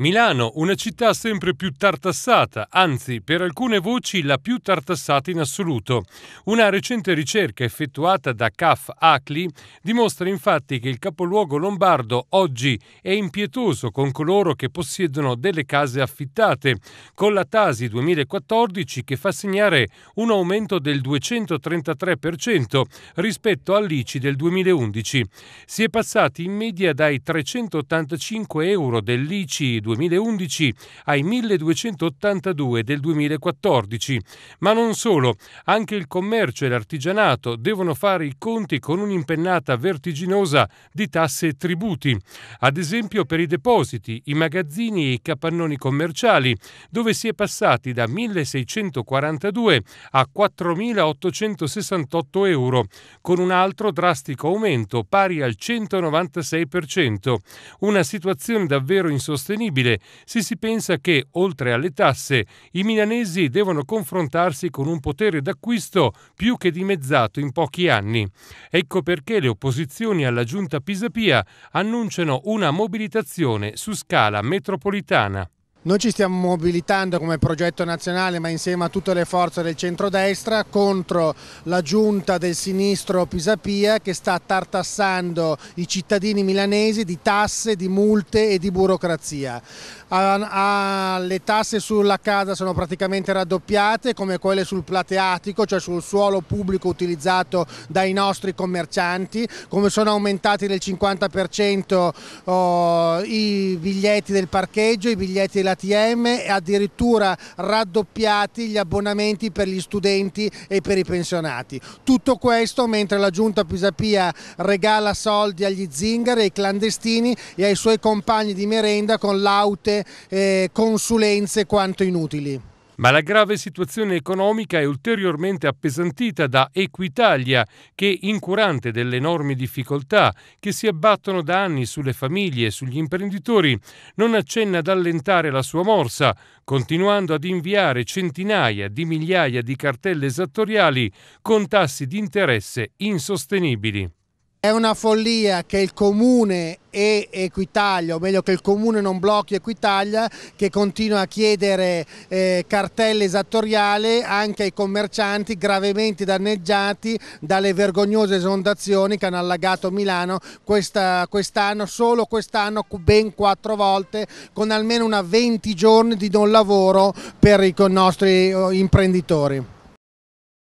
Milano, una città sempre più tartassata, anzi per alcune voci la più tartassata in assoluto. Una recente ricerca effettuata da CAF ACLI dimostra infatti che il capoluogo lombardo oggi è impietoso con coloro che possiedono delle case affittate, con la Tasi 2014 che fa segnare un aumento del 233% rispetto all'ICI del 2011. Si è passati in media dai 385 euro dell'ICI 2011 ai 1282 del 2014. Ma non solo, anche il commercio e l'artigianato devono fare i conti con un'impennata vertiginosa di tasse e tributi, ad esempio per i depositi, i magazzini e i capannoni commerciali, dove si è passati da 1642 a 4.868 euro, con un altro drastico aumento pari al 196%, una situazione davvero insostenibile possibile se si pensa che, oltre alle tasse, i milanesi devono confrontarsi con un potere d'acquisto più che dimezzato in pochi anni. Ecco perché le opposizioni alla giunta Pisapia annunciano una mobilitazione su scala metropolitana. Noi ci stiamo mobilitando come progetto nazionale ma insieme a tutte le forze del centrodestra contro la giunta del sinistro Pisapia che sta tartassando i cittadini milanesi di tasse, di multe e di burocrazia. le tasse sulla casa sono praticamente raddoppiate come quelle sul plateatico, cioè sul suolo pubblico utilizzato dai nostri commercianti, come sono aumentati del 50% i biglietti del parcheggio, i biglietti della l'ATM e addirittura raddoppiati gli abbonamenti per gli studenti e per i pensionati. Tutto questo mentre la giunta Pisapia regala soldi agli zingari, ai clandestini e ai suoi compagni di merenda con laute eh, consulenze quanto inutili ma la grave situazione economica è ulteriormente appesantita da Equitalia, che, incurante delle enormi difficoltà che si abbattono da anni sulle famiglie e sugli imprenditori, non accenna ad allentare la sua morsa, continuando ad inviare centinaia di migliaia di cartelle esattoriali con tassi di interesse insostenibili. È una follia che il comune e Equitalia, o meglio che il comune non blocchi Equitalia, che continua a chiedere eh, cartelle esattoriali anche ai commercianti gravemente danneggiati dalle vergognose esondazioni che hanno allagato Milano quest'anno, quest solo quest'anno ben quattro volte, con almeno una 20 giorni di non lavoro per i nostri eh, imprenditori.